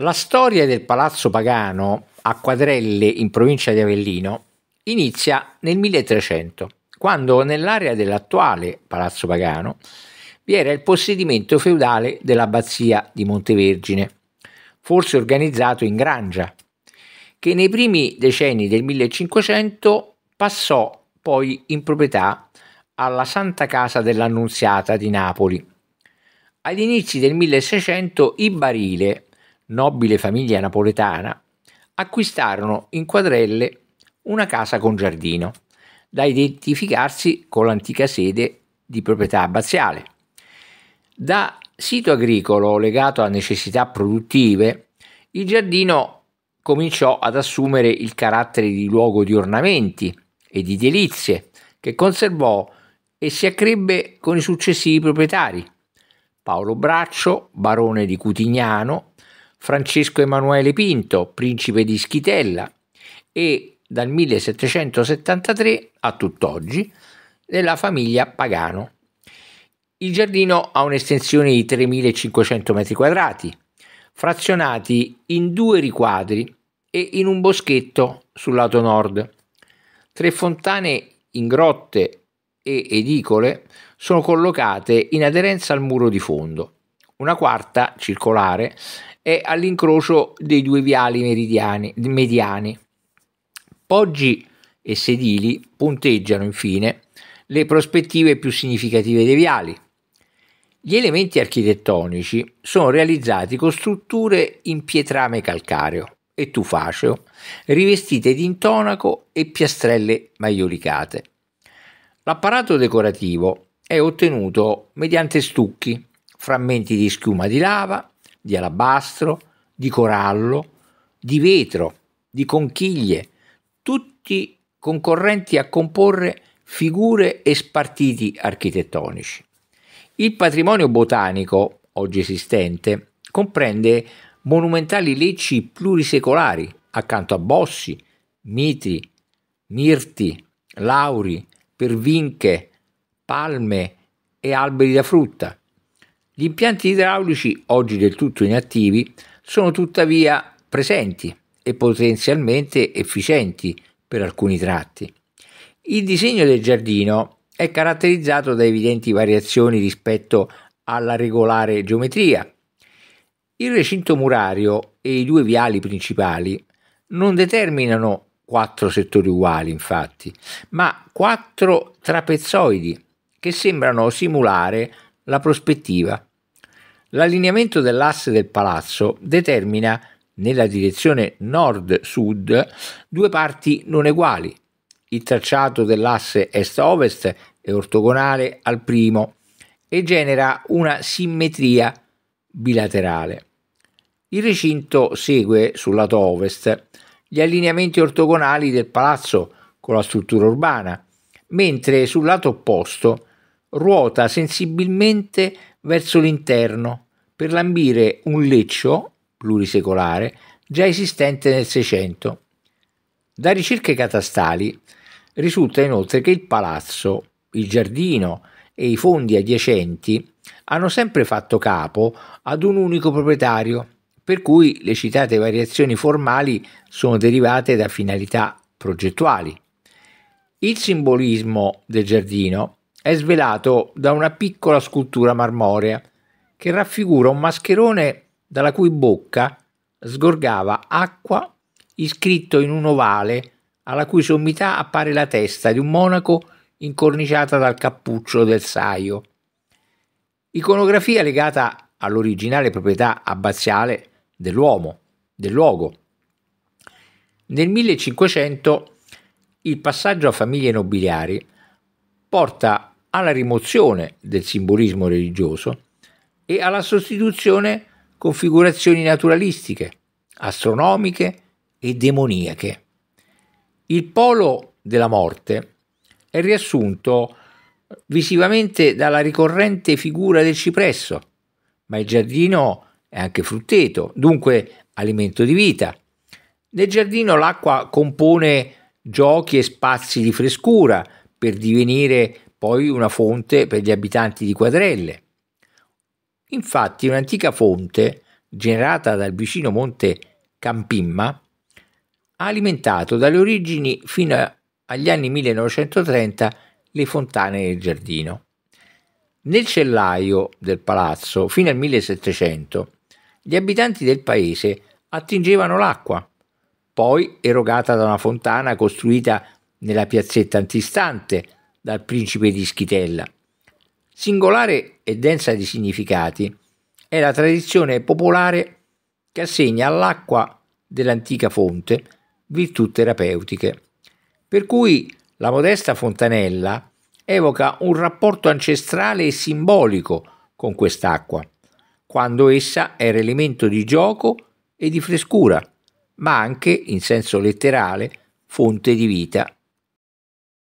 La storia del Palazzo Pagano a Quadrelle in provincia di Avellino inizia nel 1300, quando nell'area dell'attuale Palazzo Pagano vi era il possedimento feudale dell'abbazia di Montevergine, forse organizzato in grangia, che nei primi decenni del 1500 passò poi in proprietà alla Santa Casa dell'Annunziata di Napoli. Agli inizi del 1600 i barile nobile famiglia napoletana, acquistarono in quadrelle una casa con giardino, da identificarsi con l'antica sede di proprietà abbaziale. Da sito agricolo legato a necessità produttive, il giardino cominciò ad assumere il carattere di luogo di ornamenti e di delizie che conservò e si accrebbe con i successivi proprietari. Paolo Braccio, barone di Cutignano, Francesco Emanuele Pinto, principe di Schitella, e dal 1773 a tutt'oggi della famiglia Pagano. Il giardino ha un'estensione di 3.500 m2, frazionati in due riquadri e in un boschetto sul lato nord. Tre fontane in grotte e edicole sono collocate in aderenza al muro di fondo una quarta circolare è all'incrocio dei due viali meridiani, mediani. Poggi e sedili punteggiano infine le prospettive più significative dei viali. Gli elementi architettonici sono realizzati con strutture in pietrame calcareo e tufaceo, rivestite di intonaco e piastrelle maiolicate. L'apparato decorativo è ottenuto mediante stucchi, frammenti di schiuma di lava, di alabastro, di corallo, di vetro, di conchiglie, tutti concorrenti a comporre figure e spartiti architettonici. Il patrimonio botanico, oggi esistente, comprende monumentali lecci plurisecolari accanto a bossi, mitri, mirti, lauri, pervinche, palme e alberi da frutta, gli impianti idraulici, oggi del tutto inattivi, sono tuttavia presenti e potenzialmente efficienti per alcuni tratti. Il disegno del giardino è caratterizzato da evidenti variazioni rispetto alla regolare geometria. Il recinto murario e i due viali principali non determinano quattro settori uguali, infatti, ma quattro trapezoidi che sembrano simulare la prospettiva L'allineamento dell'asse del palazzo determina nella direzione nord-sud due parti non uguali. Il tracciato dell'asse est-ovest è ortogonale al primo e genera una simmetria bilaterale. Il recinto segue sul lato ovest gli allineamenti ortogonali del palazzo con la struttura urbana, mentre sul lato opposto ruota sensibilmente verso l'interno per lambire un leccio plurisecolare già esistente nel Seicento. Da ricerche catastali risulta inoltre che il palazzo, il giardino e i fondi adiacenti hanno sempre fatto capo ad un unico proprietario, per cui le citate variazioni formali sono derivate da finalità progettuali. Il simbolismo del giardino è svelato da una piccola scultura marmorea che raffigura un mascherone dalla cui bocca sgorgava acqua iscritto in un ovale alla cui sommità appare la testa di un monaco incorniciata dal cappuccio del saio. Iconografia legata all'originale proprietà abbaziale dell'uomo, del luogo. Nel 1500 il passaggio a famiglie nobiliari porta alla rimozione del simbolismo religioso e alla sostituzione con figurazioni naturalistiche, astronomiche e demoniache. Il polo della morte è riassunto visivamente dalla ricorrente figura del cipresso, ma il giardino è anche frutteto, dunque alimento di vita. Nel giardino l'acqua compone giochi e spazi di frescura per divenire poi una fonte per gli abitanti di Quadrelle. Infatti un'antica fonte generata dal vicino monte Campimma ha alimentato dalle origini fino agli anni 1930 le fontane del giardino. Nel cellaio del palazzo, fino al 1700, gli abitanti del paese attingevano l'acqua, poi erogata da una fontana costruita nella piazzetta antistante dal principe di Schitella. Singolare e densa di significati è la tradizione popolare che assegna all'acqua dell'antica fonte virtù terapeutiche, per cui la modesta fontanella evoca un rapporto ancestrale e simbolico con quest'acqua, quando essa era elemento di gioco e di frescura, ma anche, in senso letterale, fonte di vita